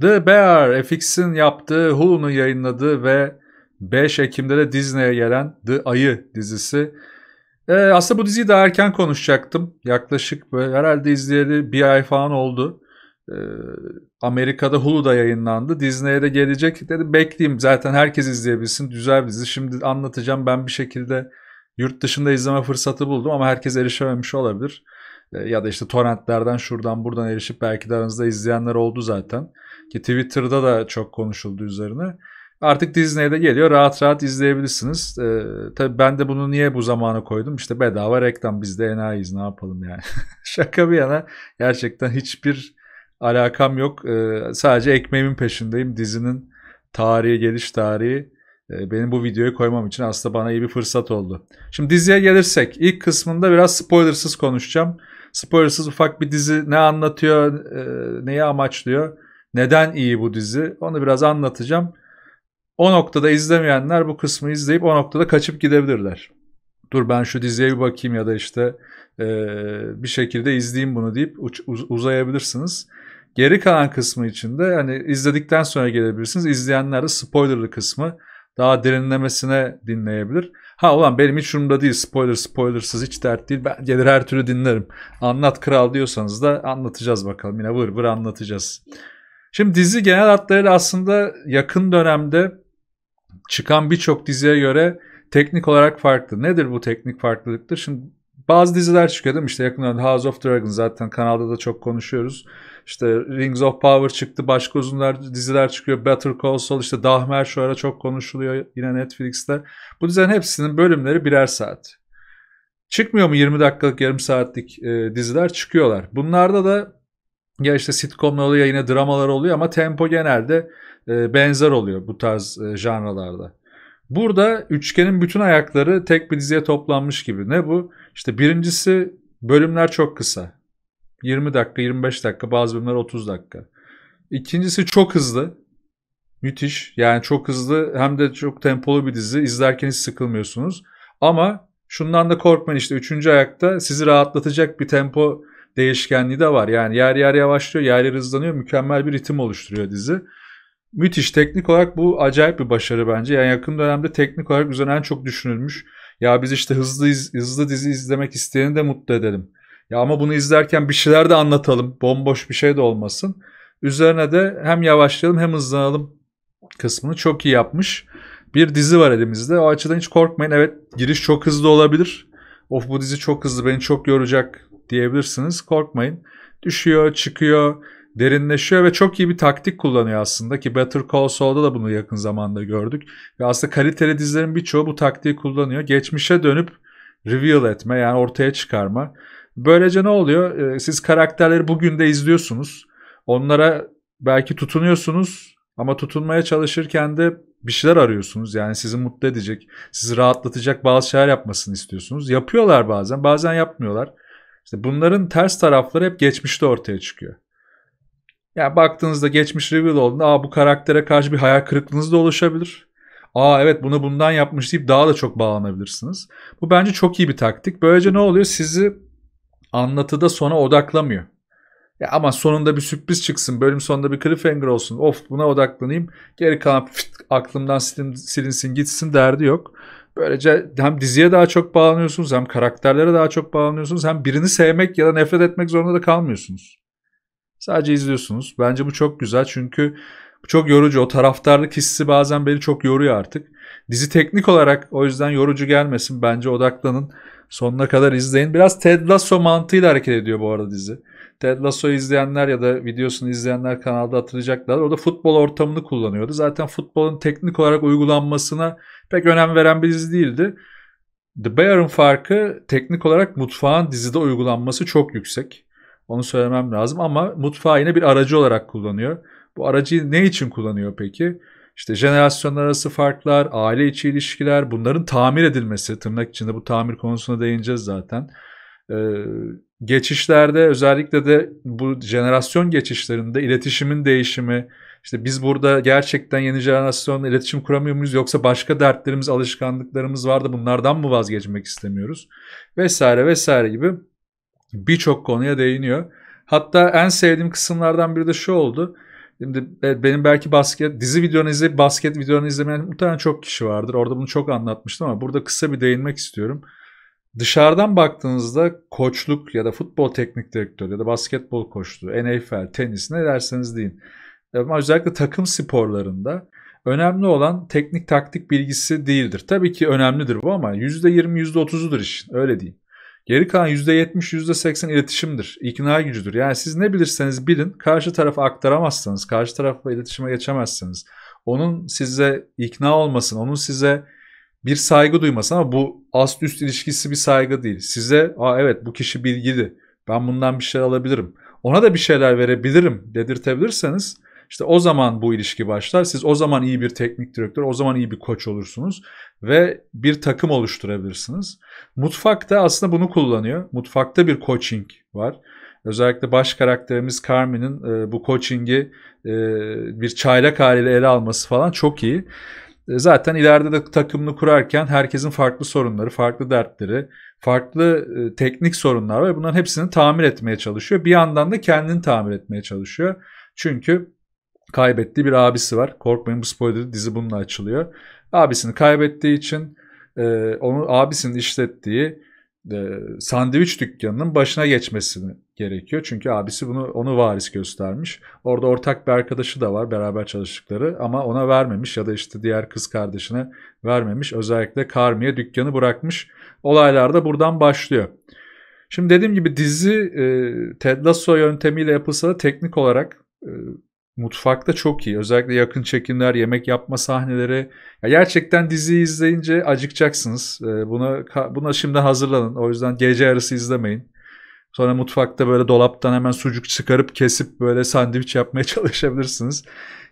The Bear, FX'in yaptığı, Hulu'nu yayınladığı ve 5 Ekim'de de Disney'e gelen The Ayı dizisi. Ee, aslında bu diziyi daha erken konuşacaktım. Yaklaşık böyle herhalde izleyeli bir ay falan oldu. Ee, Amerika'da Hulu'da yayınlandı. Disney'e de gelecek. Dedim bekleyeyim zaten herkes izleyebilsin. Güzel bir dizi. Şimdi anlatacağım ben bir şekilde yurt dışında izleme fırsatı buldum ama herkes erişememiş olabilir. Ee, ya da işte torrentlerden şuradan buradan erişip belki de aranızda izleyenler oldu zaten. Ki Twitter'da da çok konuşuldu üzerine. Artık Disney'de geliyor rahat rahat izleyebilirsiniz. Ee, tabii ben de bunu niye bu zamana koydum? İşte bedava reklam biz de enayiyiz ne yapalım yani. Şaka bir yana gerçekten hiçbir alakam yok. Ee, sadece ekmeğimin peşindeyim. Dizinin tarihi, geliş tarihi e, benim bu videoyu koymam için aslında bana iyi bir fırsat oldu. Şimdi diziye gelirsek ilk kısmında biraz spoilersız konuşacağım. Spoilersız ufak bir dizi ne anlatıyor, e, neyi amaçlıyor neden iyi bu dizi? Onu biraz anlatacağım. O noktada izlemeyenler bu kısmı izleyip o noktada kaçıp gidebilirler. Dur ben şu diziye bir bakayım ya da işte e, bir şekilde izleyeyim bunu deyip uz- uzayabilirsiniz. Geri kalan kısmı içinde de hani izledikten sonra gelebilirsiniz. İzleyenler de spoilerlı kısmı daha derinlemesine dinleyebilir. Ha ulan benim hiç umurumda değil spoiler spoilersız hiç dert değil. Ben gelir her türlü dinlerim. Anlat kral diyorsanız da anlatacağız bakalım. Yine vır vır anlatacağız. Şimdi dizi genel hatlarıyla aslında yakın dönemde çıkan birçok diziye göre teknik olarak farklı. Nedir bu teknik farklılıktır? Şimdi bazı diziler çıkıyor değil mi? İşte yakın dönemde House of Dragon zaten kanalda da çok konuşuyoruz. İşte Rings of Power çıktı. Başka uzunlar diziler çıkıyor. Better Call Saul işte Dahmer şu ara çok konuşuluyor yine Netflix'te. Bu dizilerin hepsinin bölümleri birer saat. Çıkmıyor mu 20 dakikalık yarım saatlik e, diziler? Çıkıyorlar. Bunlarda da ya işte sitcom oluyor yine dramalar oluyor ama tempo genelde e, benzer oluyor bu tarz e, janralarda. Burada üçgenin bütün ayakları tek bir diziye toplanmış gibi. Ne bu? İşte birincisi bölümler çok kısa. 20 dakika, 25 dakika, bazı bölümler 30 dakika. İkincisi çok hızlı. Müthiş. Yani çok hızlı hem de çok tempolu bir dizi. İzlerken hiç sıkılmıyorsunuz. Ama şundan da korkmayın işte üçüncü ayakta sizi rahatlatacak bir tempo değişkenliği de var. Yani yer yer yavaşlıyor, yer yer hızlanıyor. Mükemmel bir ritim oluşturuyor dizi. Müthiş. Teknik olarak bu acayip bir başarı bence. Yani yakın dönemde teknik olarak üzerine en çok düşünülmüş. Ya biz işte hızlı hızlı dizi izlemek isteyeni de mutlu edelim. Ya ama bunu izlerken bir şeyler de anlatalım. Bomboş bir şey de olmasın. Üzerine de hem yavaşlayalım hem hızlanalım kısmını çok iyi yapmış. Bir dizi var elimizde. O açıdan hiç korkmayın. Evet giriş çok hızlı olabilir. Of bu dizi çok hızlı beni çok yoracak diyebilirsiniz. Korkmayın. Düşüyor, çıkıyor, derinleşiyor ve çok iyi bir taktik kullanıyor aslında ki Better Call Saul'da da bunu yakın zamanda gördük. Ve aslında kaliteli dizilerin birçoğu bu taktiği kullanıyor. Geçmişe dönüp reveal etme yani ortaya çıkarma. Böylece ne oluyor? Ee, siz karakterleri bugün de izliyorsunuz. Onlara belki tutunuyorsunuz ama tutunmaya çalışırken de bir şeyler arıyorsunuz. Yani sizi mutlu edecek, sizi rahatlatacak bazı şeyler yapmasını istiyorsunuz. Yapıyorlar bazen, bazen yapmıyorlar. İşte bunların ters tarafları hep geçmişte ortaya çıkıyor. Yani baktığınızda geçmiş reveal olduğunda Aa, bu karaktere karşı bir hayal kırıklığınız da oluşabilir. Aa evet bunu bundan yapmış deyip daha da çok bağlanabilirsiniz. Bu bence çok iyi bir taktik. Böylece ne oluyor? Sizi anlatıda sona odaklamıyor. Ya ama sonunda bir sürpriz çıksın. Bölüm sonunda bir cliffhanger olsun. Of buna odaklanayım. Geri kalan fit, aklımdan silin, silinsin gitsin derdi yok. Böylece hem diziye daha çok bağlanıyorsunuz hem karakterlere daha çok bağlanıyorsunuz hem birini sevmek ya da nefret etmek zorunda da kalmıyorsunuz. Sadece izliyorsunuz. Bence bu çok güzel çünkü çok yorucu. O taraftarlık hissi bazen beni çok yoruyor artık. Dizi teknik olarak o yüzden yorucu gelmesin. Bence odaklanın. Sonuna kadar izleyin. Biraz Ted Lasso mantığıyla hareket ediyor bu arada dizi. Ted Lasso'yu izleyenler ya da videosunu izleyenler kanalda hatırlayacaklar. Orada futbol ortamını kullanıyordu. Zaten futbolun teknik olarak uygulanmasına pek önem veren bir dizi değildi. The Bear'ın farkı teknik olarak mutfağın dizide uygulanması çok yüksek. Onu söylemem lazım ama mutfağı yine bir aracı olarak kullanıyor. Bu aracı ne için kullanıyor peki? İşte jenerasyon arası farklar, aile içi ilişkiler, bunların tamir edilmesi, tırnak içinde bu tamir konusuna değineceğiz zaten. Ee, geçişlerde özellikle de bu jenerasyon geçişlerinde iletişimin değişimi işte biz burada gerçekten yeni jenerasyonla iletişim kuramıyor muyuz yoksa başka dertlerimiz, alışkanlıklarımız var da bunlardan mı vazgeçmek istemiyoruz vesaire vesaire gibi birçok konuya değiniyor. Hatta en sevdiğim kısımlardan biri de şu oldu. Şimdi benim belki basket dizi videonu izleyip basket videonu izlemeyen muhtemelen çok kişi vardır. Orada bunu çok anlatmıştım ama burada kısa bir değinmek istiyorum. Dışarıdan baktığınızda koçluk ya da futbol teknik direktörü ya da basketbol koçluğu, NFL, tenis ne derseniz deyin. Ama özellikle takım sporlarında önemli olan teknik taktik bilgisi değildir. Tabii ki önemlidir bu ama %20 %30'udur işin öyle diyeyim. Geri kalan %70 %80 iletişimdir. ikna gücüdür. Yani siz ne bilirseniz bilin karşı tarafa aktaramazsanız, karşı tarafla iletişime geçemezsiniz. onun size ikna olmasın, onun size bir saygı duyması ama bu ast üst ilişkisi bir saygı değil. Size Aa, evet bu kişi bilgili ben bundan bir şey alabilirim ona da bir şeyler verebilirim dedirtebilirseniz işte o zaman bu ilişki başlar. Siz o zaman iyi bir teknik direktör, o zaman iyi bir koç olursunuz ve bir takım oluşturabilirsiniz. Mutfakta aslında bunu kullanıyor. Mutfakta bir coaching var. Özellikle baş karakterimiz Carmen'in e, bu coaching'i e, bir çaylak haliyle ele alması falan çok iyi. E, zaten ileride de takımını kurarken herkesin farklı sorunları, farklı dertleri, farklı e, teknik sorunlar var. Bunların hepsini tamir etmeye çalışıyor. Bir yandan da kendini tamir etmeye çalışıyor. Çünkü kaybettiği bir abisi var. Korkmayın bu spoiler dizi bununla açılıyor. Abisini kaybettiği için e, onu abisinin işlettiği e, sandviç dükkanının başına geçmesini gerekiyor. Çünkü abisi bunu onu varis göstermiş. Orada ortak bir arkadaşı da var beraber çalıştıkları ama ona vermemiş ya da işte diğer kız kardeşine vermemiş. Özellikle Karmi'ye dükkanı bırakmış. Olaylar da buradan başlıyor. Şimdi dediğim gibi dizi e, Ted Lasso yöntemiyle yapılsa da teknik olarak e, mutfakta çok iyi. Özellikle yakın çekimler, yemek yapma sahneleri. Ya gerçekten diziyi izleyince acıkacaksınız. Ee, buna buna şimdi hazırlanın. O yüzden gece yarısı izlemeyin. Sonra mutfakta böyle dolaptan hemen sucuk çıkarıp kesip böyle sandviç yapmaya çalışabilirsiniz.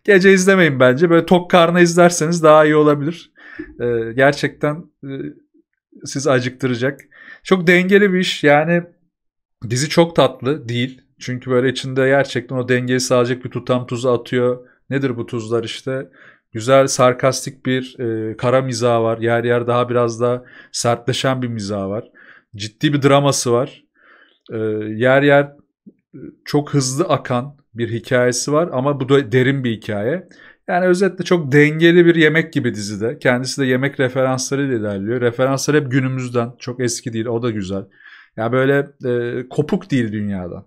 Gece izlemeyin bence. Böyle tok karnı izlerseniz daha iyi olabilir. Ee, gerçekten e, sizi acıktıracak. Çok dengeli bir iş. Yani dizi çok tatlı değil. Çünkü böyle içinde gerçekten o dengeyi sağlayacak bir tutam tuzu atıyor. Nedir bu tuzlar işte? Güzel sarkastik bir e, kara mizah var. Yer yer daha biraz da sertleşen bir mizah var. Ciddi bir draması var. E, yer yer e, çok hızlı akan bir hikayesi var ama bu da derin bir hikaye. Yani özetle çok dengeli bir yemek gibi dizide. Kendisi de yemek referanslarıyla ilerliyor. Referanslar hep günümüzden. Çok eski değil. O da güzel. Ya yani böyle e, kopuk değil dünyadan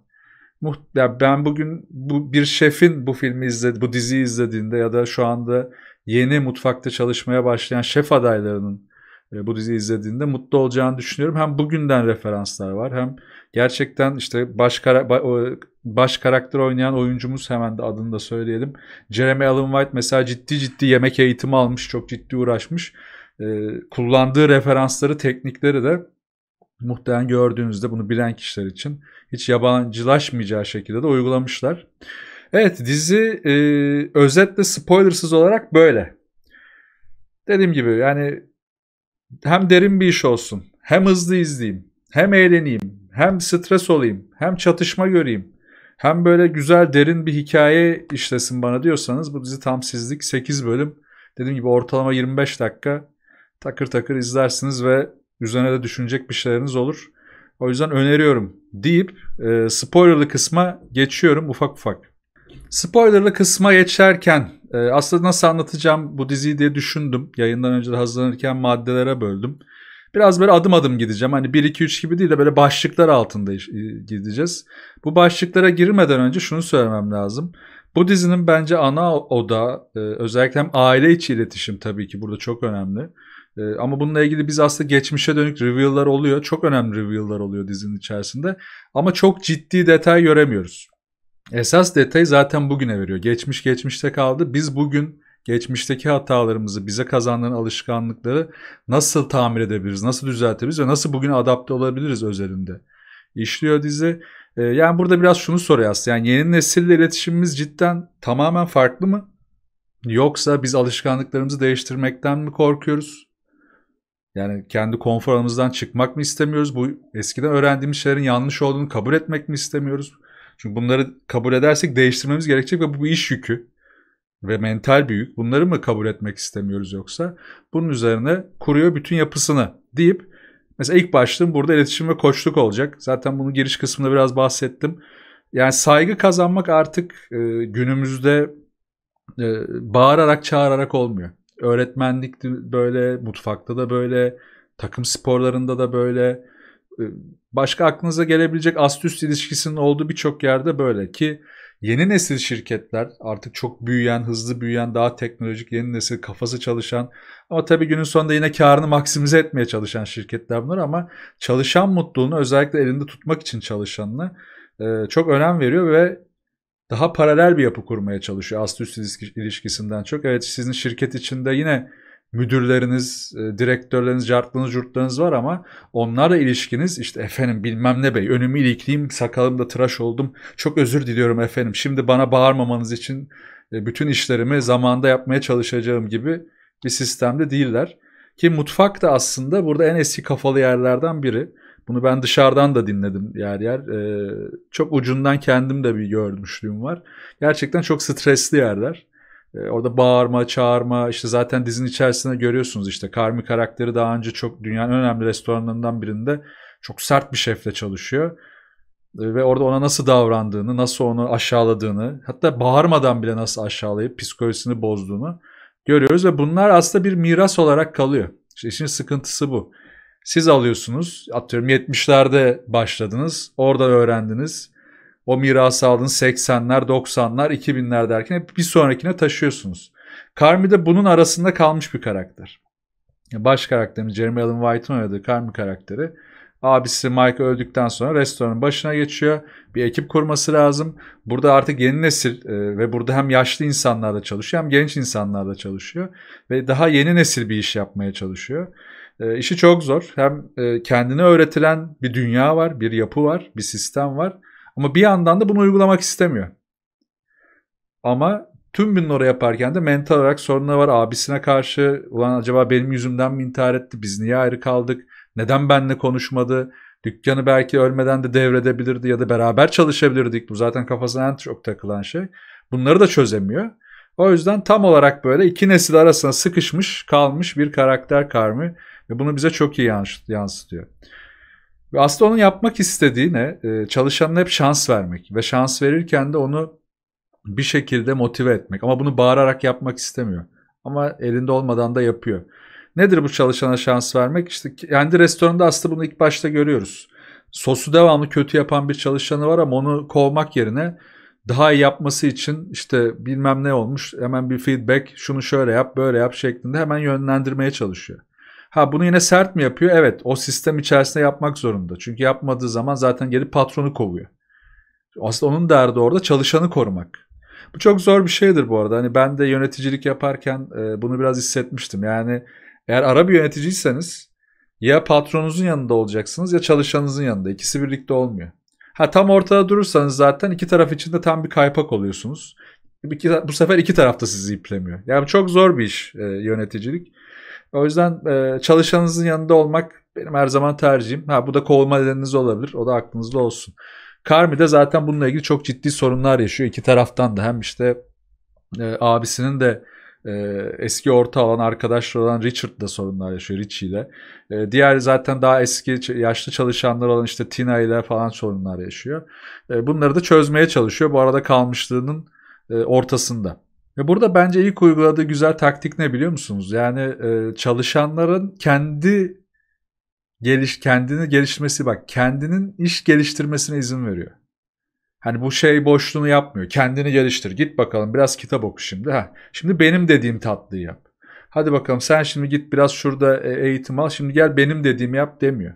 ya ben bugün bu bir şefin bu filmi izledi, bu diziyi izlediğinde ya da şu anda yeni mutfakta çalışmaya başlayan şef adaylarının e, bu diziyi izlediğinde mutlu olacağını düşünüyorum. Hem bugünden referanslar var hem gerçekten işte baş, kara, baş karakter oynayan oyuncumuz hemen de adını da söyleyelim. Jeremy Allen White mesela ciddi ciddi yemek eğitimi almış, çok ciddi uğraşmış. Ee, kullandığı referansları, teknikleri de Muhtemelen gördüğünüzde bunu bilen kişiler için hiç yabancılaşmayacağı şekilde de uygulamışlar. Evet dizi e, özetle spoilersız olarak böyle. Dediğim gibi yani hem derin bir iş olsun, hem hızlı izleyeyim, hem eğleneyim, hem stres olayım, hem çatışma göreyim, hem böyle güzel derin bir hikaye işlesin bana diyorsanız bu dizi tam sizlik 8 bölüm. Dediğim gibi ortalama 25 dakika takır takır izlersiniz ve Üzerine de düşünecek bir şeyleriniz olur. O yüzden öneriyorum deyip e, spoilerlı kısma geçiyorum ufak ufak. Spoilerlı kısma geçerken e, aslında nasıl anlatacağım bu diziyi diye düşündüm. Yayından önce de hazırlanırken maddelere böldüm. Biraz böyle adım adım gideceğim. Hani 1-2-3 gibi değil de böyle başlıklar altında e, gideceğiz. Bu başlıklara girmeden önce şunu söylemem lazım. Bu dizinin bence ana oda e, özellikle hem aile içi iletişim tabii ki burada çok önemli. Ee, ama bununla ilgili biz aslında geçmişe dönük reveal'lar oluyor. Çok önemli reveal'lar oluyor dizinin içerisinde. Ama çok ciddi detay göremiyoruz. Esas detayı zaten bugüne veriyor. Geçmiş geçmişte kaldı. Biz bugün geçmişteki hatalarımızı, bize kazanılan alışkanlıkları nasıl tamir edebiliriz, nasıl düzeltebiliriz ve nasıl bugüne adapte olabiliriz özelinde işliyor dizi. Ee, yani burada biraz şunu soruyor aslında. Yani yeni nesille iletişimimiz cidden tamamen farklı mı? Yoksa biz alışkanlıklarımızı değiştirmekten mi korkuyoruz? Yani kendi konfor alanımızdan çıkmak mı istemiyoruz? Bu eskiden öğrendiğimiz şeylerin yanlış olduğunu kabul etmek mi istemiyoruz? Çünkü bunları kabul edersek değiştirmemiz gerekecek ve bu iş yükü ve mental büyük. Bunları mı kabul etmek istemiyoruz yoksa? Bunun üzerine kuruyor bütün yapısını deyip mesela ilk başlığım burada iletişim ve koçluk olacak. Zaten bunun giriş kısmında biraz bahsettim. Yani saygı kazanmak artık e, günümüzde e, bağırarak çağırarak olmuyor öğretmenlik böyle, mutfakta da böyle, takım sporlarında da böyle. Ee, başka aklınıza gelebilecek ast-üst ilişkisinin olduğu birçok yerde böyle ki yeni nesil şirketler artık çok büyüyen, hızlı büyüyen, daha teknolojik yeni nesil kafası çalışan ama tabii günün sonunda yine karını maksimize etmeye çalışan şirketler bunlar ama çalışan mutluluğunu özellikle elinde tutmak için çalışanını e, çok önem veriyor ve daha paralel bir yapı kurmaya çalışıyor ast üst ilişkisinden çok. Evet sizin şirket içinde yine müdürleriniz, e, direktörleriniz, cartlığınız, curtlarınız var ama onlarla ilişkiniz işte efendim bilmem ne bey önümü ilikliyim da tıraş oldum çok özür diliyorum efendim şimdi bana bağırmamanız için e, bütün işlerimi zamanda yapmaya çalışacağım gibi bir sistemde değiller. Ki mutfak da aslında burada en eski kafalı yerlerden biri. Bunu ben dışarıdan da dinledim yer yer. Ee, çok ucundan kendim de bir görmüşlüğüm var. Gerçekten çok stresli yerler. Ee, orada bağırma, çağırma, işte zaten dizinin içerisinde görüyorsunuz işte. Karmi karakteri daha önce çok dünyanın önemli restoranlarından birinde çok sert bir şefle çalışıyor. Ee, ve orada ona nasıl davrandığını, nasıl onu aşağıladığını, hatta bağırmadan bile nasıl aşağılayıp psikolojisini bozduğunu görüyoruz. Ve bunlar aslında bir miras olarak kalıyor. İşte işin sıkıntısı bu. Siz alıyorsunuz. Atıyorum 70'lerde başladınız. Orada öğrendiniz. O mirası aldınız 80'ler, 90'lar, 2000'ler derken hep bir sonrakine taşıyorsunuz. Carmi de bunun arasında kalmış bir karakter. Baş karakterimiz Jeremy Allen White'ın oynadığı Carmi karakteri. Abisi Mike öldükten sonra restoranın başına geçiyor. Bir ekip kurması lazım. Burada artık yeni nesil e, ve burada hem yaşlı insanlarla çalışıyor hem genç insanlarla çalışıyor. Ve daha yeni nesil bir iş yapmaya çalışıyor. Ee, işi çok zor. Hem e, kendine öğretilen bir dünya var, bir yapı var, bir sistem var. Ama bir yandan da bunu uygulamak istemiyor. Ama tüm bunları yaparken de mental olarak sorunları var. Abisine karşı ulan acaba benim yüzümden mi intihar etti? Biz niye ayrı kaldık? Neden benle konuşmadı? Dükkanı belki ölmeden de devredebilirdi ya da beraber çalışabilirdik. Bu zaten kafasına en çok takılan şey. Bunları da çözemiyor. O yüzden tam olarak böyle iki nesil arasında sıkışmış kalmış bir karakter karmi. Ve bunu bize çok iyi yansıtıyor. Ve aslında onun yapmak istediği ne? Ee, çalışanına hep şans vermek ve şans verirken de onu bir şekilde motive etmek. Ama bunu bağırarak yapmak istemiyor. Ama elinde olmadan da yapıyor. Nedir bu çalışana şans vermek? İşte kendi restoranda aslında bunu ilk başta görüyoruz. Sosu devamlı kötü yapan bir çalışanı var ama onu kovmak yerine daha iyi yapması için işte bilmem ne olmuş hemen bir feedback şunu şöyle yap böyle yap şeklinde hemen yönlendirmeye çalışıyor. Ha bunu yine sert mi yapıyor? Evet o sistem içerisinde yapmak zorunda. Çünkü yapmadığı zaman zaten gelip patronu kovuyor. Aslında onun derdi orada çalışanı korumak. Bu çok zor bir şeydir bu arada. Hani ben de yöneticilik yaparken e, bunu biraz hissetmiştim. Yani eğer ara bir yöneticiyseniz ya patronunuzun yanında olacaksınız ya çalışanınızın yanında. İkisi birlikte olmuyor. Ha tam ortada durursanız zaten iki taraf için de tam bir kaypak oluyorsunuz. bu sefer iki taraf da sizi iplemiyor. Yani çok zor bir iş e, yöneticilik. O yüzden e, çalışanınızın yanında olmak benim her zaman tercihim. Ha bu da kovulma nedeniniz olabilir. O da aklınızda olsun. Karmi de zaten bununla ilgili çok ciddi sorunlar yaşıyor iki taraftan da. Hem işte e, abisinin de e, eski orta olan arkadaşları olan Richard da sorunlar yaşıyor Richie ile. E, diğer zaten daha eski yaşlı çalışanlar olan işte Tina ile falan sorunlar yaşıyor. E, bunları da çözmeye çalışıyor. Bu arada kalmışlığının e, ortasında. Ve burada bence ilk uyguladığı güzel taktik ne biliyor musunuz? Yani e, çalışanların kendi geliş kendini gelişmesi bak kendinin iş geliştirmesine izin veriyor. Hani bu şey boşluğunu yapmıyor. Kendini geliştir. Git bakalım biraz kitap oku şimdi. Ha, şimdi benim dediğim tatlıyı yap. Hadi bakalım sen şimdi git biraz şurada e, eğitim al. Şimdi gel benim dediğimi yap demiyor.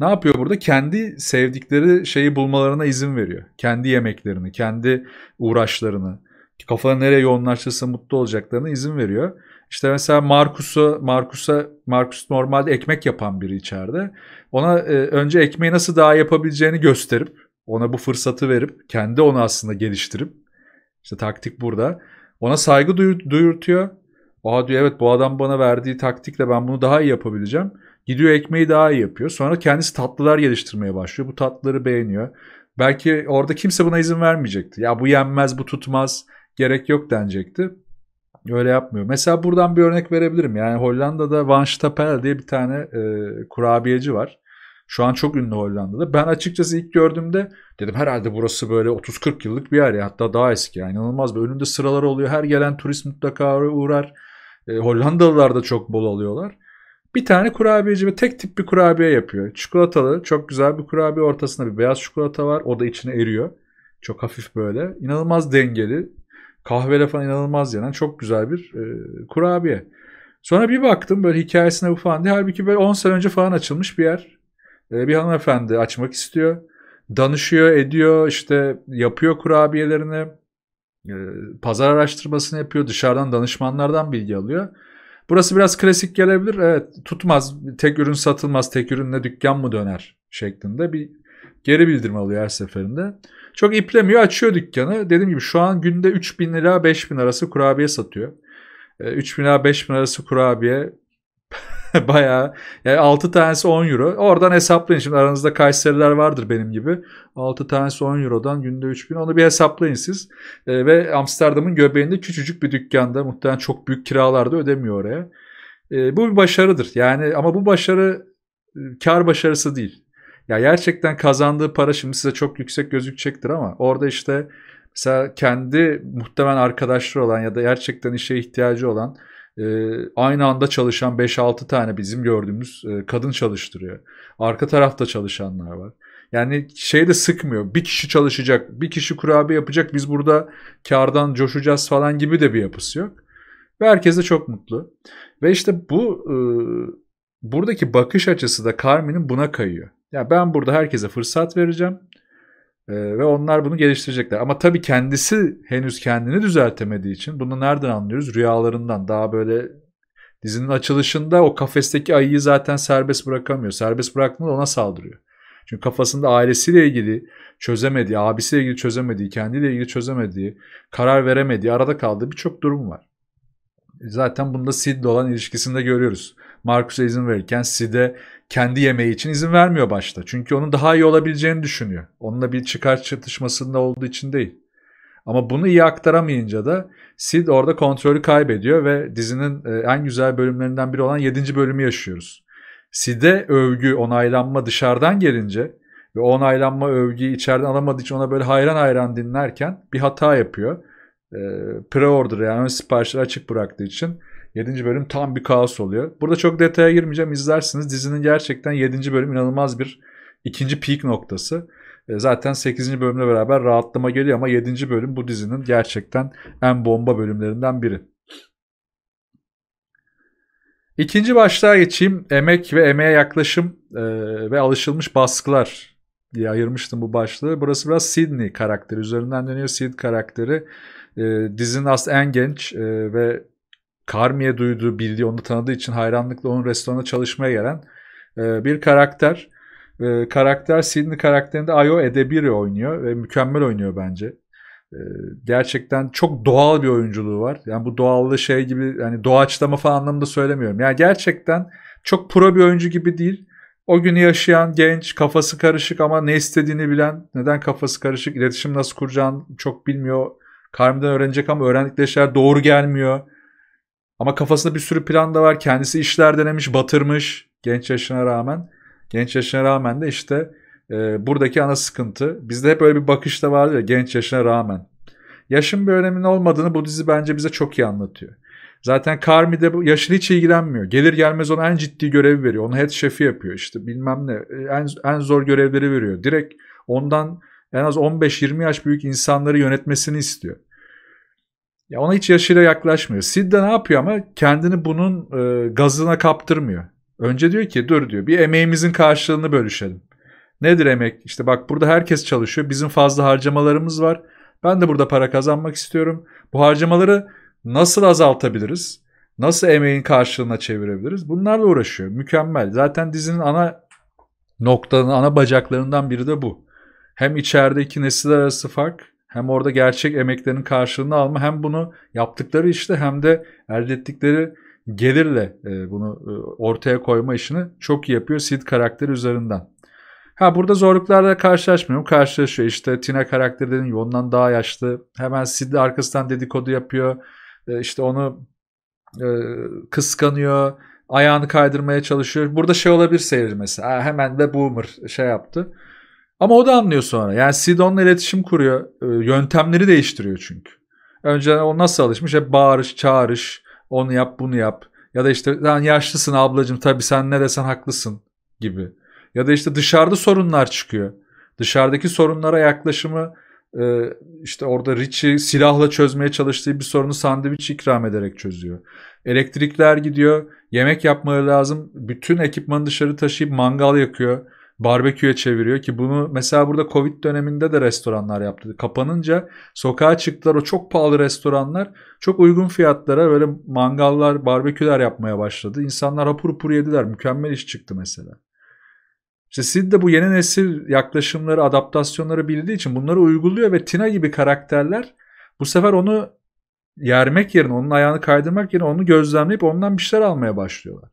Ne yapıyor burada? Kendi sevdikleri şeyi bulmalarına izin veriyor. Kendi yemeklerini, kendi uğraşlarını kafaları nereye yoğunlaşırsa mutlu olacaklarına izin veriyor. İşte mesela Markus'u Markus'a Markus normalde ekmek yapan biri içeride. Ona e, önce ekmeği nasıl daha yapabileceğini gösterip ona bu fırsatı verip kendi onu aslında geliştirip işte taktik burada. Ona saygı duyur, duyurtuyor. Oha diyor evet bu adam bana verdiği taktikle ben bunu daha iyi yapabileceğim. Gidiyor ekmeği daha iyi yapıyor. Sonra kendisi tatlılar geliştirmeye başlıyor. Bu tatlıları beğeniyor. Belki orada kimse buna izin vermeyecekti. Ya bu yenmez, bu tutmaz gerek yok denecekti. Öyle yapmıyor. Mesela buradan bir örnek verebilirim. Yani Hollanda'da Van Stapel diye bir tane e, kurabiyeci var. Şu an çok ünlü Hollanda'da. Ben açıkçası ilk gördüğümde dedim herhalde burası böyle 30-40 yıllık bir yer ya. Hatta daha eski yani inanılmaz. Bir önünde sıralar oluyor. Her gelen turist mutlaka uğrar. E, Hollandalılar da çok bol alıyorlar. Bir tane kurabiyeci ve tek tip bir kurabiye yapıyor. Çikolatalı çok güzel bir kurabiye ortasında bir beyaz çikolata var. O da içine eriyor. Çok hafif böyle. İnanılmaz dengeli kahvele falan inanılmaz yenen çok güzel bir e, kurabiye. Sonra bir baktım böyle hikayesine bu falan diye. Halbuki böyle 10 sene önce falan açılmış bir yer. E, bir hanımefendi açmak istiyor. Danışıyor, ediyor, işte yapıyor kurabiyelerini. E, pazar araştırmasını yapıyor. Dışarıdan danışmanlardan bilgi alıyor. Burası biraz klasik gelebilir. Evet tutmaz. Tek ürün satılmaz. Tek ürünle dükkan mı döner şeklinde bir Geri bildirim alıyor her seferinde. Çok iplemiyor açıyor dükkanı. Dediğim gibi şu an günde 3000 lira 5000 arası kurabiye satıyor. 3000 ee, lira 5000 arası kurabiye bayağı yani 6 tanesi 10 euro. Oradan hesaplayın şimdi aranızda Kayseriler vardır benim gibi. 6 tanesi 10 eurodan günde 3000 onu bir hesaplayın siz. Ee, ve Amsterdam'ın göbeğinde küçücük bir dükkanda muhtemelen çok büyük kiralarda ödemiyor oraya. Ee, bu bir başarıdır. Yani ama bu başarı e, kar başarısı değil. Ya gerçekten kazandığı para şimdi size çok yüksek gözükecektir ama orada işte mesela kendi muhtemelen arkadaşları olan ya da gerçekten işe ihtiyacı olan e, aynı anda çalışan 5-6 tane bizim gördüğümüz e, kadın çalıştırıyor. Arka tarafta çalışanlar var. Yani şey de sıkmıyor. Bir kişi çalışacak, bir kişi kurabiye yapacak. Biz burada kardan coşacağız falan gibi de bir yapısı yok. Ve herkes de çok mutlu. Ve işte bu e, buradaki bakış açısı da Carmen'in buna kayıyor. Ya ben burada herkese fırsat vereceğim e, ve onlar bunu geliştirecekler. Ama tabii kendisi henüz kendini düzeltemediği için bunu nereden anlıyoruz? Rüyalarından daha böyle dizinin açılışında o kafesteki ayıyı zaten serbest bırakamıyor. Serbest bıraktığında ona saldırıyor. Çünkü kafasında ailesiyle ilgili çözemediği, abisiyle ilgili çözemediği, kendiyle ilgili çözemediği, karar veremediği, arada kaldığı birçok durum var. Zaten bunda Sid'le olan ilişkisinde görüyoruz. Marcus'a izin verirken Sid'e kendi yemeği için izin vermiyor başta. Çünkü onun daha iyi olabileceğini düşünüyor. Onunla bir çıkar çatışmasında olduğu için değil. Ama bunu iyi aktaramayınca da Sid orada kontrolü kaybediyor ve dizinin e, en güzel bölümlerinden biri olan 7. bölümü yaşıyoruz. Sid'e övgü, onaylanma dışarıdan gelince ve onaylanma övgüyü içeriden alamadığı için ona böyle hayran hayran dinlerken bir hata yapıyor. E, pre-order yani siparişleri açık bıraktığı için 7. bölüm tam bir kaos oluyor. Burada çok detaya girmeyeceğim. izlersiniz. Dizinin gerçekten 7. bölüm inanılmaz bir ikinci peak noktası. E, zaten 8. bölümle beraber rahatlama geliyor ama 7. bölüm bu dizinin gerçekten en bomba bölümlerinden biri. İkinci başlığa geçeyim. Emek ve emeğe yaklaşım e, ve alışılmış baskılar diye ayırmıştım bu başlığı. Burası biraz Sidney karakteri. Üzerinden dönüyor Sid karakteri. E, dizinin aslında en genç e, ve Karmi'ye duyduğu, bildiği, onu tanıdığı için hayranlıkla onun restorana çalışmaya gelen e, bir karakter. E, karakter Sidney karakterinde Ayo Edebiri oynuyor ve mükemmel oynuyor bence. E, gerçekten çok doğal bir oyunculuğu var. Yani bu doğallığı şey gibi yani doğaçlama falan anlamında söylemiyorum. Yani gerçekten çok pro bir oyuncu gibi değil. O günü yaşayan genç, kafası karışık ama ne istediğini bilen, neden kafası karışık, iletişim nasıl kuracağını çok bilmiyor. Karmiden öğrenecek ama öğrendikleri şeyler doğru gelmiyor ama kafasında bir sürü plan da var. Kendisi işler denemiş, batırmış genç yaşına rağmen. Genç yaşına rağmen de işte e, buradaki ana sıkıntı. Bizde hep öyle bir bakışta vardı ya genç yaşına rağmen. Yaşın bir öneminin olmadığını bu dizi bence bize çok iyi anlatıyor. Zaten Carmi de yaşını hiç ilgilenmiyor. Gelir gelmez ona en ciddi görevi veriyor. Onu head şefi yapıyor işte bilmem ne. En, en zor görevleri veriyor. Direkt ondan en az 15-20 yaş büyük insanları yönetmesini istiyor. Ya ona hiç yaşıyla yaklaşmıyor. Sid de ne yapıyor ama kendini bunun e, gazına kaptırmıyor. Önce diyor ki dur diyor bir emeğimizin karşılığını bölüşelim. Nedir emek? İşte bak burada herkes çalışıyor. Bizim fazla harcamalarımız var. Ben de burada para kazanmak istiyorum. Bu harcamaları nasıl azaltabiliriz? Nasıl emeğin karşılığına çevirebiliriz? Bunlarla uğraşıyor. Mükemmel. Zaten dizinin ana noktanın ana bacaklarından biri de bu. Hem içerideki nesiller arası fark hem orada gerçek emeklerinin karşılığını alma hem bunu yaptıkları işte hem de elde ettikleri gelirle e, bunu e, ortaya koyma işini çok iyi yapıyor Sid karakteri üzerinden. Ha burada zorluklarla karşılaşmıyorum. Karşılaşıyor İşte Tina karakteri dediğim gibi daha yaşlı. Hemen Sid arkasından dedikodu yapıyor. E, işte onu kıskanıyor. Ayağını kaydırmaya çalışıyor. Burada şey olabilir seyir mesela. Hemen de boomer şey yaptı. Ama o da anlıyor sonra. Yani Sid onunla iletişim kuruyor. Ee, yöntemleri değiştiriyor çünkü. Önce o nasıl alışmış? Hep bağırış, çağırış, onu yap, bunu yap. Ya da işte sen yaşlısın ablacığım tabii sen ne desen haklısın gibi. Ya da işte dışarıda sorunlar çıkıyor. Dışarıdaki sorunlara yaklaşımı e, işte orada Richie silahla çözmeye çalıştığı bir sorunu sandviç ikram ederek çözüyor. Elektrikler gidiyor, yemek yapmaları lazım. Bütün ekipmanı dışarı taşıyıp mangal yakıyor barbeküye çeviriyor ki bunu mesela burada Covid döneminde de restoranlar yaptı. Kapanınca sokağa çıktılar o çok pahalı restoranlar çok uygun fiyatlara böyle mangallar, barbeküler yapmaya başladı. İnsanlar hapur hapur yediler. Mükemmel iş çıktı mesela. İşte Sid de bu yeni nesil yaklaşımları, adaptasyonları bildiği için bunları uyguluyor ve Tina gibi karakterler bu sefer onu yermek yerine, onun ayağını kaydırmak yerine onu gözlemleyip ondan bir şeyler almaya başlıyorlar.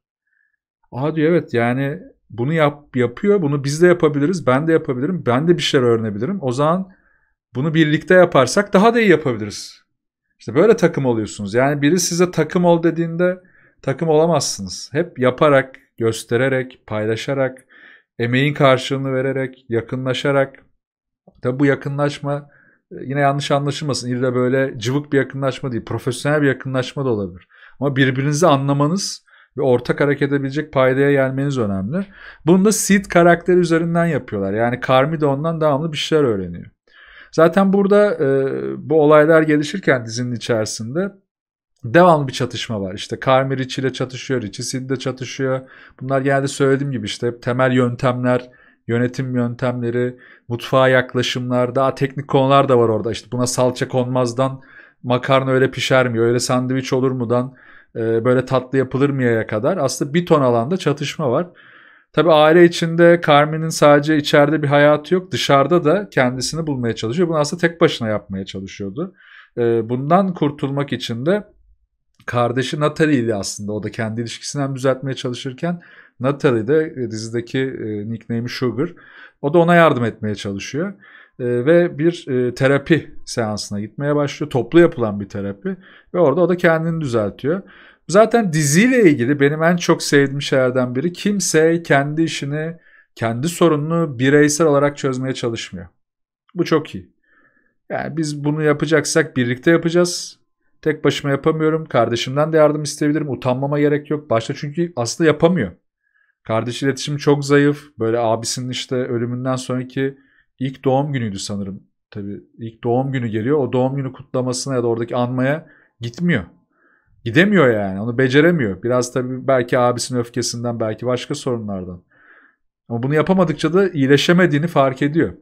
Aha diyor evet yani bunu yap, yapıyor. Bunu biz de yapabiliriz. Ben de yapabilirim. Ben de bir şeyler öğrenebilirim. O zaman bunu birlikte yaparsak daha da iyi yapabiliriz. İşte böyle takım oluyorsunuz. Yani biri size takım ol dediğinde takım olamazsınız. Hep yaparak, göstererek, paylaşarak, emeğin karşılığını vererek, yakınlaşarak. Tabi bu yakınlaşma e, yine yanlış anlaşılmasın. İlle böyle cıvık bir yakınlaşma değil. Profesyonel bir yakınlaşma da olabilir. Ama birbirinizi anlamanız ve ortak hareket edebilecek paydaya gelmeniz önemli. Bunu da Sid karakteri üzerinden yapıyorlar. Yani Carmi de ondan devamlı bir şeyler öğreniyor. Zaten burada e, bu olaylar gelişirken dizinin içerisinde devamlı bir çatışma var. İşte Carmi Rich ile çatışıyor, Richie Sid ile çatışıyor. Bunlar genelde söylediğim gibi işte hep temel yöntemler, yönetim yöntemleri, mutfağa yaklaşımlar, daha teknik konular da var orada. İşte buna salça konmazdan makarna öyle pişer mi, öyle sandviç olur mudan e, böyle tatlı yapılır mıya kadar aslında bir ton alanda çatışma var. Tabi aile içinde Carmen'in sadece içeride bir hayatı yok dışarıda da kendisini bulmaya çalışıyor. Bunu aslında tek başına yapmaya çalışıyordu. E, bundan kurtulmak için de kardeşi Natalie ile aslında o da kendi ilişkisinden düzeltmeye çalışırken Natalie de e, dizideki e, nickname'i Sugar. O da ona yardım etmeye çalışıyor. Ee, ve bir e, terapi seansına gitmeye başlıyor. Toplu yapılan bir terapi ve orada o da kendini düzeltiyor. Zaten diziyle ilgili benim en çok sevdiğim şeylerden biri kimse kendi işini, kendi sorununu bireysel olarak çözmeye çalışmıyor. Bu çok iyi. Yani biz bunu yapacaksak birlikte yapacağız. Tek başıma yapamıyorum. Kardeşimden de yardım isteyebilirim. Utanmama gerek yok. Başta çünkü aslında yapamıyor. Kardeş iletişim çok zayıf. Böyle abisinin işte ölümünden sonraki İlk doğum günüydü sanırım. Tabii ilk doğum günü geliyor. O doğum günü kutlamasına ya da oradaki anmaya gitmiyor. Gidemiyor yani. Onu beceremiyor. Biraz tabii belki abisinin öfkesinden, belki başka sorunlardan. Ama bunu yapamadıkça da iyileşemediğini fark ediyor.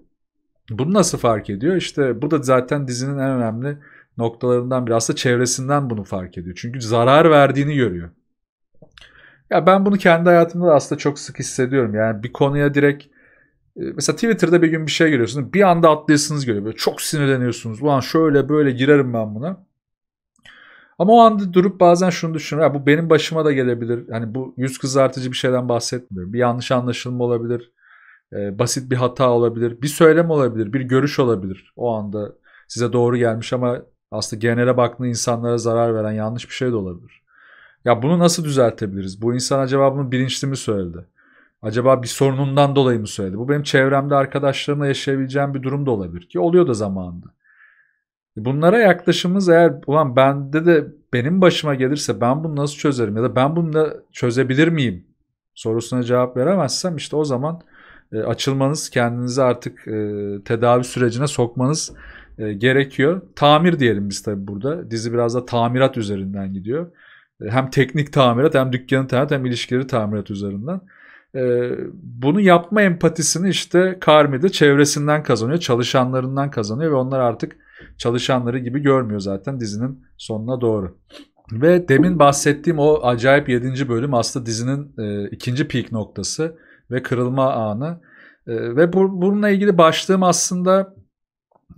Bunu nasıl fark ediyor? İşte bu da zaten dizinin en önemli noktalarından biraz da çevresinden bunu fark ediyor. Çünkü zarar verdiğini görüyor. Ya ben bunu kendi hayatımda da aslında çok sık hissediyorum. Yani bir konuya direkt ee, mesela Twitter'da bir gün bir şey görüyorsunuz. Bir anda atlıyorsunuz geliyor. Böyle çok sinirleniyorsunuz. Ulan şöyle böyle girerim ben buna. Ama o anda durup bazen şunu düşünüyorum. bu benim başıma da gelebilir. Hani bu yüz kızartıcı bir şeyden bahsetmiyorum. Bir yanlış anlaşılma olabilir. E, basit bir hata olabilir. Bir söylem olabilir. Bir görüş olabilir. O anda size doğru gelmiş ama aslında genele baktığında insanlara zarar veren yanlış bir şey de olabilir. Ya bunu nasıl düzeltebiliriz? Bu insan acaba bunu bilinçli mi söyledi? Acaba bir sorunundan dolayı mı söyledi? Bu benim çevremde arkadaşlarımla yaşayabileceğim bir durum da olabilir ki oluyor da zamanında. Bunlara yaklaşımımız eğer ulan bende de benim başıma gelirse ben bunu nasıl çözerim ya da ben bunu da çözebilir miyim sorusuna cevap veremezsem işte o zaman e, açılmanız kendinizi artık e, tedavi sürecine sokmanız e, gerekiyor. Tamir diyelim biz tabii burada. Dizi biraz da tamirat üzerinden gidiyor. E, hem teknik tamirat hem dükkanı tamirat hem ilişkileri tamirat üzerinden e, bunu yapma empatisini işte Carmi çevresinden kazanıyor, çalışanlarından kazanıyor ve onlar artık çalışanları gibi görmüyor zaten dizinin sonuna doğru. Ve demin bahsettiğim o acayip 7. bölüm aslında dizinin e, ikinci peak noktası ve kırılma anı. E, ve bu, bununla ilgili başlığım aslında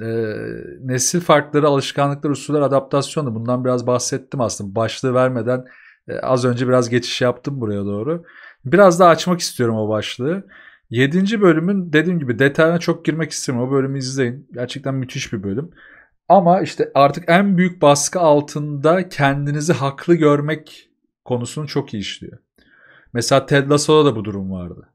e, nesil farkları, alışkanlıklar, usuller, adaptasyonu. Bundan biraz bahsettim aslında. Başlığı vermeden e, az önce biraz geçiş yaptım buraya doğru. Biraz daha açmak istiyorum o başlığı. 7. bölümün dediğim gibi detayına çok girmek istemiyorum. O bölümü izleyin. Gerçekten müthiş bir bölüm. Ama işte artık en büyük baskı altında kendinizi haklı görmek konusunu çok iyi işliyor. Mesela Ted Lasso'da da bu durum vardı.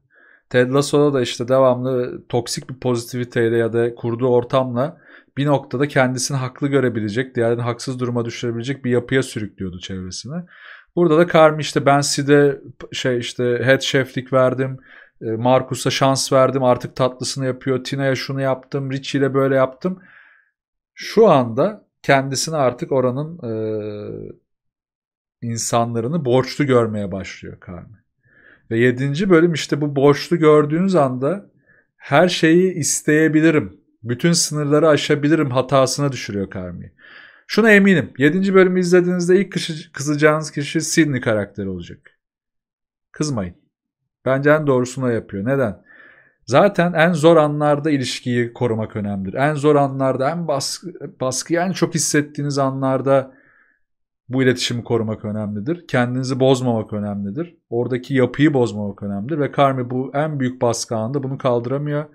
Ted Lasso'da da işte devamlı toksik bir pozitiviteyle ya da kurduğu ortamla bir noktada kendisini haklı görebilecek, diğerini haksız duruma düşürebilecek bir yapıya sürüklüyordu çevresine. Burada da Carmi işte ben Sid'e şey işte head cheflik verdim. E, Markus'a şans verdim. Artık tatlısını yapıyor. Tina'ya şunu yaptım. Richie ile böyle yaptım. Şu anda kendisini artık oranın e, insanlarını borçlu görmeye başlıyor Carmi. Ve yedinci bölüm işte bu borçlu gördüğünüz anda her şeyi isteyebilirim. Bütün sınırları aşabilirim hatasına düşürüyor Carmi'yi. Şuna eminim. 7. bölümü izlediğinizde ilk kişi, kızacağınız kişi Sidney karakteri olacak. Kızmayın. Bence en doğrusuna yapıyor. Neden? Zaten en zor anlarda ilişkiyi korumak önemlidir. En zor anlarda, en baskı, baskıyı en çok hissettiğiniz anlarda bu iletişimi korumak önemlidir. Kendinizi bozmamak önemlidir. Oradaki yapıyı bozmamak önemlidir. Ve Carmi bu en büyük baskı anında bunu kaldıramıyor.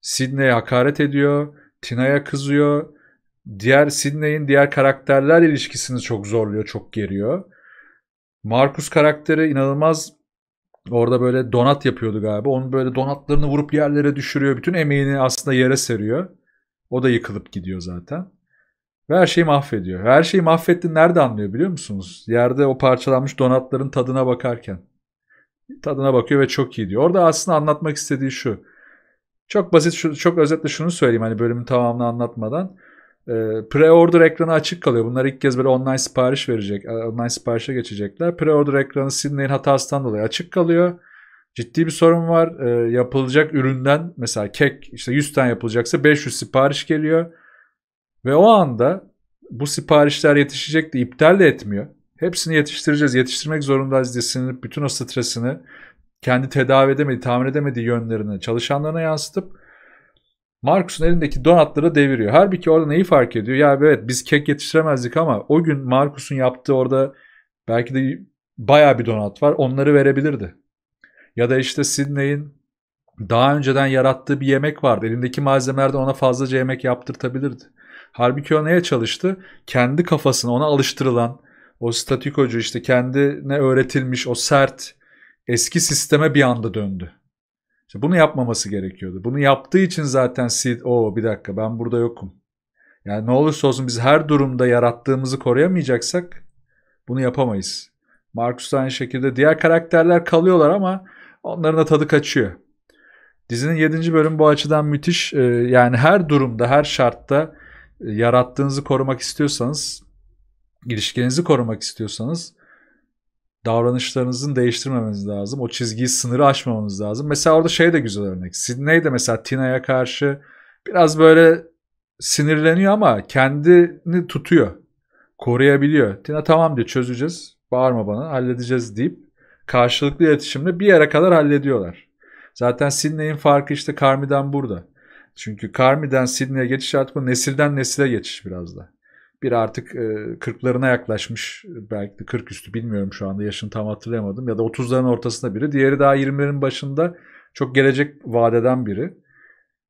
Sidney'e hakaret ediyor. Tina'ya kızıyor diğer Sidney'in diğer karakterler ilişkisini çok zorluyor, çok geriyor. Markus karakteri inanılmaz orada böyle donat yapıyordu galiba. Onun böyle donatlarını vurup yerlere düşürüyor. Bütün emeğini aslında yere seriyor. O da yıkılıp gidiyor zaten. Ve her şeyi mahvediyor. Her şeyi mahvetti nerede anlıyor biliyor musunuz? Yerde o parçalanmış donatların tadına bakarken. Tadına bakıyor ve çok iyi diyor. Orada aslında anlatmak istediği şu. Çok basit, çok özetle şunu söyleyeyim hani bölümün tamamını anlatmadan. Ee, pre-order ekranı açık kalıyor. Bunlar ilk kez böyle online sipariş verecek. E, online siparişe geçecekler. Pre-order ekranı Sydney'in hatasından dolayı açık kalıyor. Ciddi bir sorun var. Ee, yapılacak üründen mesela kek işte 100 tane yapılacaksa 500 sipariş geliyor. Ve o anda bu siparişler yetişecek de iptal de etmiyor. Hepsini yetiştireceğiz. Yetiştirmek zorundayız diye sinirlenip bütün o stresini kendi tedavi edemediği, tamir edemediği yönlerini çalışanlarına yansıtıp Marcus'un elindeki donatları deviriyor. Halbuki orada neyi fark ediyor? Ya evet biz kek yetiştiremezdik ama o gün Marcus'un yaptığı orada belki de baya bir donat var. Onları verebilirdi. Ya da işte Sidney'in daha önceden yarattığı bir yemek vardı. Elindeki malzemelerden ona fazlaca yemek yaptırtabilirdi. Halbuki o neye çalıştı? Kendi kafasına ona alıştırılan o statikocu işte kendine öğretilmiş o sert eski sisteme bir anda döndü. İşte bunu yapmaması gerekiyordu. Bunu yaptığı için zaten Sid o bir dakika ben burada yokum. Yani ne olursa olsun biz her durumda yarattığımızı koruyamayacaksak bunu yapamayız. Marcus aynı şekilde diğer karakterler kalıyorlar ama onların da tadı kaçıyor. Dizinin 7. bölüm bu açıdan müthiş. Ee, yani her durumda, her şartta e, yarattığınızı korumak istiyorsanız, ilişkinizi korumak istiyorsanız davranışlarınızın değiştirmemeniz lazım. O çizgiyi sınırı aşmamanız lazım. Mesela orada şey de güzel örnek. Sidney de mesela Tina'ya karşı biraz böyle sinirleniyor ama kendini tutuyor. Koruyabiliyor. Tina tamam diyor çözeceğiz. Bağırma bana halledeceğiz deyip karşılıklı iletişimle bir yere kadar hallediyorlar. Zaten Sidney'in farkı işte Karmi'den burada. Çünkü Karmi'den Sidney'e geçiş artık bu nesilden nesile geçiş biraz da bir artık e, kırklarına yaklaşmış belki de kırk üstü bilmiyorum şu anda yaşını tam hatırlayamadım ya da otuzların ortasında biri. Diğeri daha yirmilerin başında çok gelecek vadeden biri.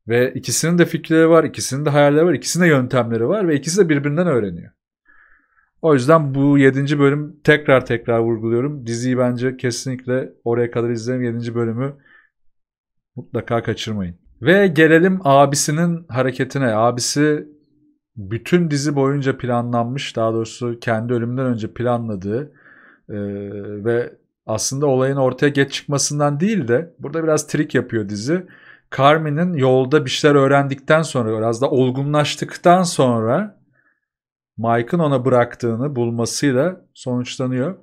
Ve ikisinin de fikirleri var, ikisinin de hayalleri var, ikisinin de yöntemleri var ve ikisi de birbirinden öğreniyor. O yüzden bu 7. bölüm tekrar tekrar vurguluyorum. Diziyi bence kesinlikle oraya kadar izleyin. 7. bölümü mutlaka kaçırmayın. Ve gelelim abisinin hareketine. Abisi bütün dizi boyunca planlanmış daha doğrusu kendi ölümünden önce planladığı e, ve aslında olayın ortaya geç çıkmasından değil de burada biraz trik yapıyor dizi. Carmen'in yolda bir şeyler öğrendikten sonra biraz da olgunlaştıktan sonra Mike'ın ona bıraktığını bulmasıyla sonuçlanıyor.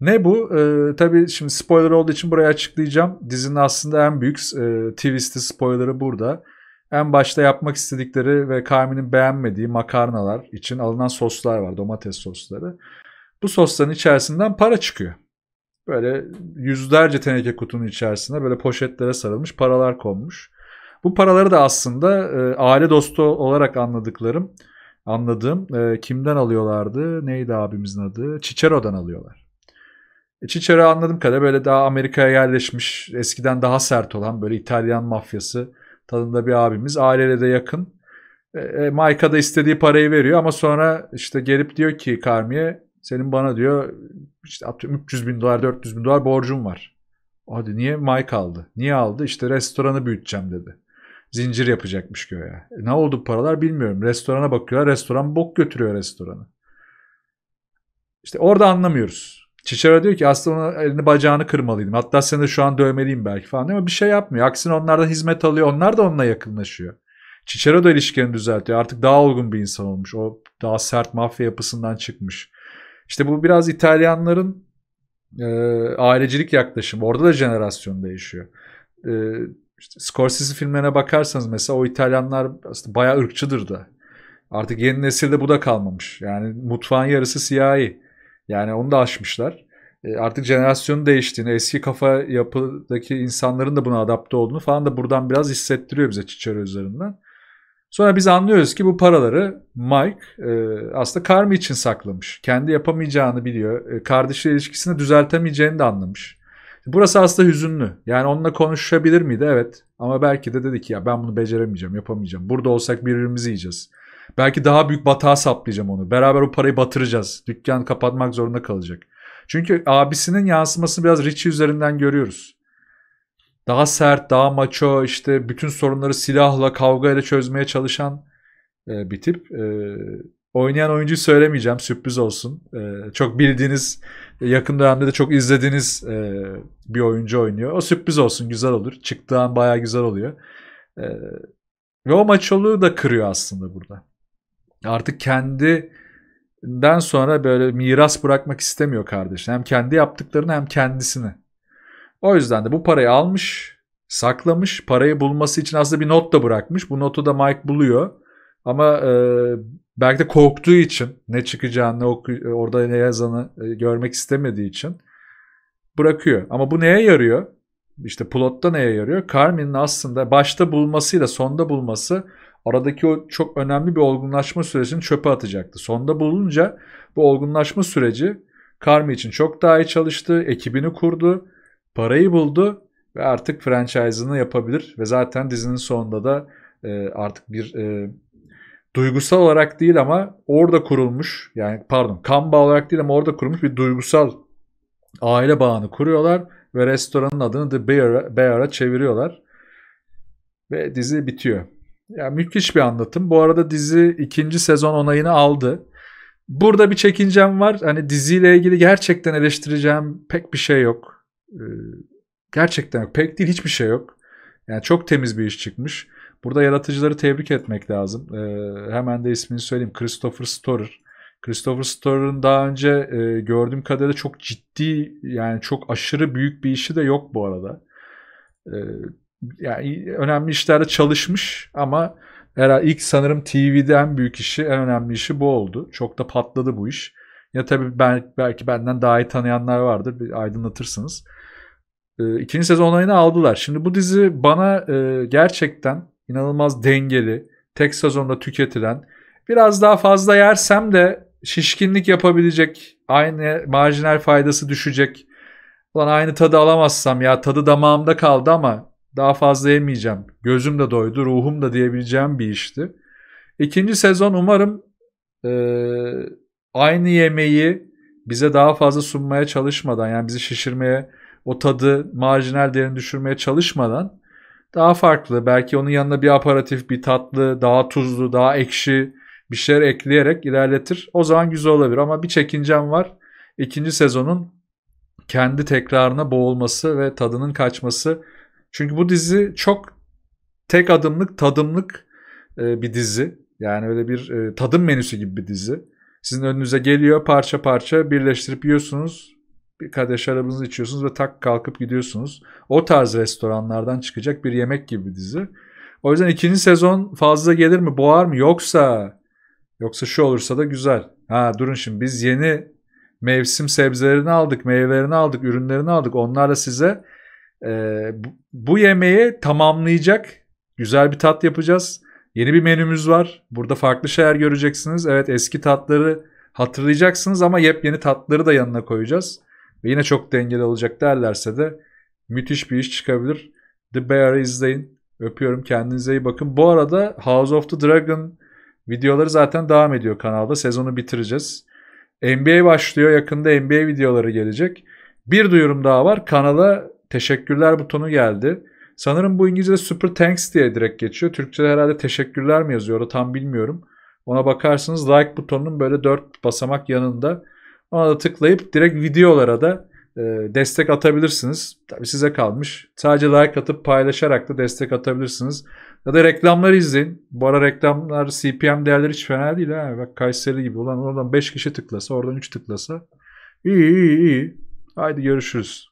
Ne bu? Ee, tabii şimdi spoiler olduğu için buraya açıklayacağım. Dizinin aslında en büyük e, twist'i spoiler'ı burada en başta yapmak istedikleri ve Kami'nin beğenmediği makarnalar için alınan soslar var. Domates sosları. Bu sosların içerisinden para çıkıyor. Böyle yüzlerce teneke kutunun içerisinde böyle poşetlere sarılmış paralar konmuş. Bu paraları da aslında e, aile dostu olarak anladıklarım, anladığım e, kimden alıyorlardı? Neydi abimizin adı? Çiçero'dan alıyorlar. E, Cicero anladığım kadar böyle daha Amerika'ya yerleşmiş, eskiden daha sert olan böyle İtalyan mafyası tadında bir abimiz. Aileyle de yakın. E, e, da istediği parayı veriyor ama sonra işte gelip diyor ki Karmi'ye senin bana diyor işte 300 bin dolar 400 bin dolar borcum var. Hadi niye Mike aldı? Niye aldı? İşte restoranı büyüteceğim dedi. Zincir yapacakmış göğe. E, ne oldu paralar bilmiyorum. Restorana bakıyorlar. Restoran bok götürüyor restoranı. İşte orada anlamıyoruz. Çiçara diyor ki aslında onun elini bacağını kırmalıydım. Hatta seni de şu an dövmeliyim belki falan ama bir şey yapmıyor. Aksine onlardan hizmet alıyor. Onlar da onunla yakınlaşıyor. Çiçero da ilişkilerini düzeltiyor. Artık daha olgun bir insan olmuş. O daha sert mafya yapısından çıkmış. İşte bu biraz İtalyanların e, ailecilik yaklaşımı. Orada da jenerasyon değişiyor. E, işte Scorsese filmlerine bakarsanız mesela o İtalyanlar aslında bayağı ırkçıdır da. Artık yeni nesilde bu da kalmamış. Yani mutfağın yarısı siyahi. Yani onu da aşmışlar. E, artık jenerasyonun değiştiğini, eski kafa yapıdaki insanların da buna adapte olduğunu falan da buradan biraz hissettiriyor bize Çiçero üzerinden. Sonra biz anlıyoruz ki bu paraları Mike e, aslında Carmi için saklamış. Kendi yapamayacağını biliyor. E, ilişkisini düzeltemeyeceğini de anlamış. Burası aslında hüzünlü. Yani onunla konuşabilir miydi? Evet. Ama belki de dedi ki ya ben bunu beceremeyeceğim, yapamayacağım. Burada olsak birbirimizi yiyeceğiz. Belki daha büyük batağa saplayacağım onu. Beraber o parayı batıracağız. Dükkan kapatmak zorunda kalacak. Çünkü abisinin yansımasını biraz Richie üzerinden görüyoruz. Daha sert, daha maço, işte bütün sorunları silahla, kavgayla çözmeye çalışan e, bir tip. E, oynayan oyuncuyu söylemeyeceğim, sürpriz olsun. E, çok bildiğiniz, yakın dönemde de çok izlediğiniz e, bir oyuncu oynuyor. O sürpriz olsun, güzel olur. Çıktığı an bayağı güzel oluyor. E, ve o maçoluğu da kırıyor aslında burada artık kendinden sonra böyle miras bırakmak istemiyor kardeşine. Hem kendi yaptıklarını hem kendisini. O yüzden de bu parayı almış, saklamış. Parayı bulması için aslında bir not da bırakmış. Bu notu da Mike buluyor. Ama e, belki de korktuğu için ne çıkacağını, ne oku- orada ne yazanı e, görmek istemediği için bırakıyor. Ama bu neye yarıyor? İşte plotta neye yarıyor? Carmen'in aslında başta bulmasıyla sonda bulması aradaki o çok önemli bir olgunlaşma sürecini çöpe atacaktı. Sonda bulunca bu olgunlaşma süreci Karmi için çok daha iyi çalıştı, ekibini kurdu, parayı buldu ve artık franchise'ını yapabilir ve zaten dizinin sonunda da e, artık bir e, duygusal olarak değil ama orada kurulmuş yani pardon kan bağı olarak değil ama orada kurulmuş bir duygusal aile bağını kuruyorlar ve restoranın adını The Bear'a Bear çeviriyorlar ve dizi bitiyor. Ya müthiş bir anlatım. Bu arada dizi ikinci sezon onayını aldı. Burada bir çekincem var. Hani diziyle ilgili gerçekten eleştireceğim pek bir şey yok. Ee, gerçekten yok. Pek değil hiçbir şey yok. Yani çok temiz bir iş çıkmış. Burada yaratıcıları tebrik etmek lazım. Ee, hemen de ismini söyleyeyim. Christopher Storer. Christopher Storer'ın daha önce e, gördüğüm kadarıyla çok ciddi yani çok aşırı büyük bir işi de yok bu arada. E, yani önemli işlerde çalışmış ama herhalde ilk sanırım TV'den büyük işi, en önemli işi bu oldu. Çok da patladı bu iş. Ya tabii ben, belki benden daha iyi tanıyanlar vardır. Bir aydınlatırsınız. Ee, ikinci sezon onayını aldılar. Şimdi bu dizi bana e, gerçekten inanılmaz dengeli, tek sezonda tüketilen, biraz daha fazla yersem de şişkinlik yapabilecek, aynı marjinal faydası düşecek. Ulan aynı tadı alamazsam ya tadı damağımda kaldı ama daha fazla yemeyeceğim. Gözüm de doydu, ruhum da diyebileceğim bir işti. İkinci sezon umarım e, aynı yemeği bize daha fazla sunmaya çalışmadan yani bizi şişirmeye, o tadı marjinal değerini düşürmeye çalışmadan daha farklı. Belki onun yanında bir aparatif, bir tatlı, daha tuzlu, daha ekşi bir şeyler ekleyerek ilerletir. O zaman güzel olabilir ama bir çekincem var. İkinci sezonun kendi tekrarına boğulması ve tadının kaçması çünkü bu dizi çok tek adımlık, tadımlık e, bir dizi. Yani öyle bir e, tadım menüsü gibi bir dizi. Sizin önünüze geliyor parça parça birleştirip yiyorsunuz. Bir kadeh şarabınızı içiyorsunuz ve tak kalkıp gidiyorsunuz. O tarz restoranlardan çıkacak bir yemek gibi bir dizi. O yüzden ikinci sezon fazla gelir mi, boğar mı? Yoksa yoksa şu olursa da güzel. Ha durun şimdi biz yeni mevsim sebzelerini aldık, meyvelerini aldık, ürünlerini aldık. Onlarla size e, bu yemeği tamamlayacak güzel bir tat yapacağız. Yeni bir menümüz var. Burada farklı şeyler göreceksiniz. Evet eski tatları hatırlayacaksınız ama yepyeni tatları da yanına koyacağız. Ve yine çok dengeli olacak derlerse de müthiş bir iş çıkabilir. The Bear'ı izleyin. Öpüyorum kendinize iyi bakın. Bu arada House of the Dragon videoları zaten devam ediyor kanalda. Sezonu bitireceğiz. NBA başlıyor. Yakında NBA videoları gelecek. Bir duyurum daha var. Kanala Teşekkürler butonu geldi. Sanırım bu İngilizce super thanks diye direkt geçiyor. Türkçe'de herhalde teşekkürler mi yazıyor tam bilmiyorum. Ona bakarsınız like butonunun böyle 4 basamak yanında. Ona da tıklayıp direkt videolara da e, destek atabilirsiniz. Tabi size kalmış. Sadece like atıp paylaşarak da destek atabilirsiniz. Ya da reklamları izleyin. Bu ara reklamlar CPM değerleri hiç fena değil. Ha. Bak Kayseri gibi. Ulan oradan 5 kişi tıklasa oradan 3 tıklasa. İyi iyi iyi. Haydi görüşürüz.